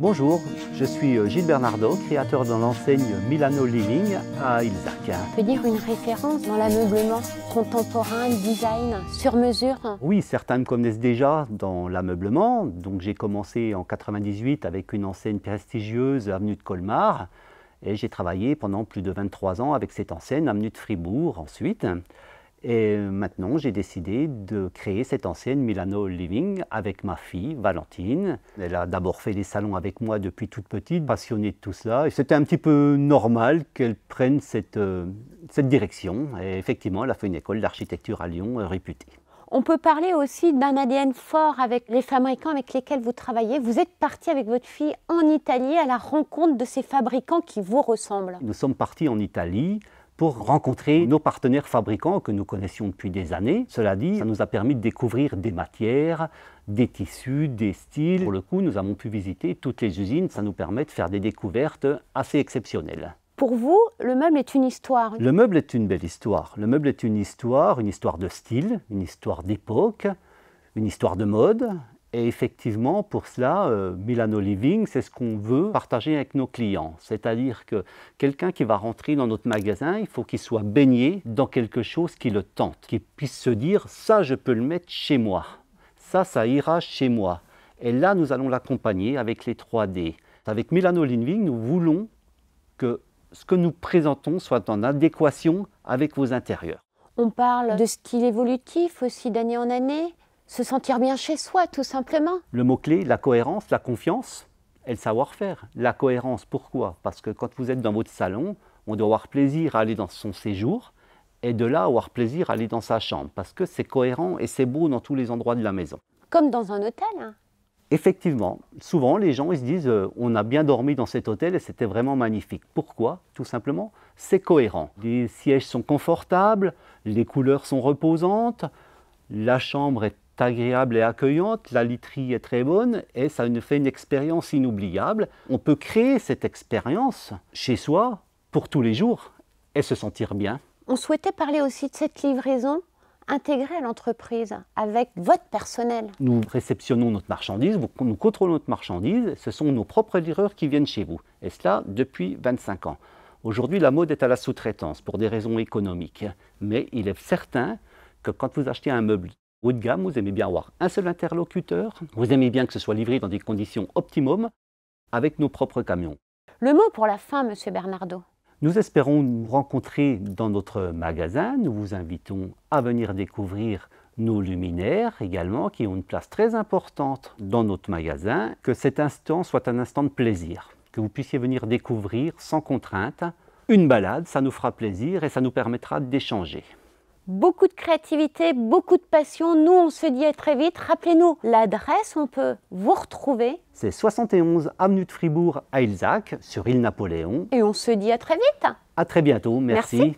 Bonjour, je suis euh, Gilles Bernardo, créateur de l'enseigne Milano Living à Ilzac. On peut dire une référence dans l'ameublement contemporain, design, sur mesure Oui, certains me connaissent déjà dans l'ameublement. Donc j'ai commencé en 1998 avec une enseigne prestigieuse, avenue de Colmar. Et j'ai travaillé pendant plus de 23 ans avec cette enseigne, avenue de Fribourg ensuite. Et maintenant, j'ai décidé de créer cette ancienne Milano Living avec ma fille Valentine. Elle a d'abord fait des salons avec moi depuis toute petite, passionnée de tout cela. Et c'était un petit peu normal qu'elle prenne cette, euh, cette direction. Et effectivement, elle a fait une école d'architecture à Lyon euh, réputée. On peut parler aussi d'un ADN fort avec les fabricants avec lesquels vous travaillez. Vous êtes parti avec votre fille en Italie à la rencontre de ces fabricants qui vous ressemblent. Nous sommes partis en Italie pour rencontrer nos partenaires fabricants que nous connaissions depuis des années. Cela dit, ça nous a permis de découvrir des matières, des tissus, des styles. Pour le coup, nous avons pu visiter toutes les usines. Ça nous permet de faire des découvertes assez exceptionnelles. Pour vous, le meuble est une histoire Le meuble est une belle histoire. Le meuble est une histoire, une histoire de style, une histoire d'époque, une histoire de mode et effectivement, pour cela, euh, Milano Living, c'est ce qu'on veut partager avec nos clients. C'est-à-dire que quelqu'un qui va rentrer dans notre magasin, il faut qu'il soit baigné dans quelque chose qui le tente, qu'il puisse se dire ça, je peux le mettre chez moi, ça, ça ira chez moi. Et là, nous allons l'accompagner avec les 3D. Avec Milano Living, nous voulons que ce que nous présentons soit en adéquation avec vos intérieurs. On parle de ce évolutif aussi d'année en année, se sentir bien chez soi, tout simplement. Le mot-clé, la cohérence, la confiance et le savoir-faire. La cohérence, pourquoi Parce que quand vous êtes dans votre salon, on doit avoir plaisir à aller dans son séjour et de là avoir plaisir à aller dans sa chambre parce que c'est cohérent et c'est beau dans tous les endroits de la maison. Comme dans un hôtel. Hein. Effectivement, souvent les gens se disent euh, on a bien dormi dans cet hôtel et c'était vraiment magnifique. Pourquoi Tout simplement, c'est cohérent. Les sièges sont confortables, les couleurs sont reposantes, la chambre est agréable et accueillante, la literie est très bonne et ça nous fait une expérience inoubliable. On peut créer cette expérience chez soi pour tous les jours et se sentir bien. On souhaitait parler aussi de cette livraison intégrée à l'entreprise avec votre personnel. Nous réceptionnons notre marchandise, nous contrôlons notre marchandise, ce sont nos propres livreurs qui viennent chez vous et cela depuis 25 ans. Aujourd'hui, la mode est à la sous-traitance pour des raisons économiques, mais il est certain que quand vous achetez un meuble haut de gamme, vous aimez bien avoir un seul interlocuteur, vous aimez bien que ce soit livré dans des conditions optimum avec nos propres camions. Le mot pour la fin, Monsieur Bernardo. Nous espérons nous rencontrer dans notre magasin. Nous vous invitons à venir découvrir nos luminaires également, qui ont une place très importante dans notre magasin. Que cet instant soit un instant de plaisir, que vous puissiez venir découvrir sans contrainte une balade, ça nous fera plaisir et ça nous permettra d'échanger beaucoup de créativité, beaucoup de passion. Nous, on se dit à très vite. Rappelez-nous l'adresse, on peut vous retrouver. C'est 71 avenue de Fribourg à Ilzac, sur île Napoléon. Et on se dit à très vite. À très bientôt. Merci.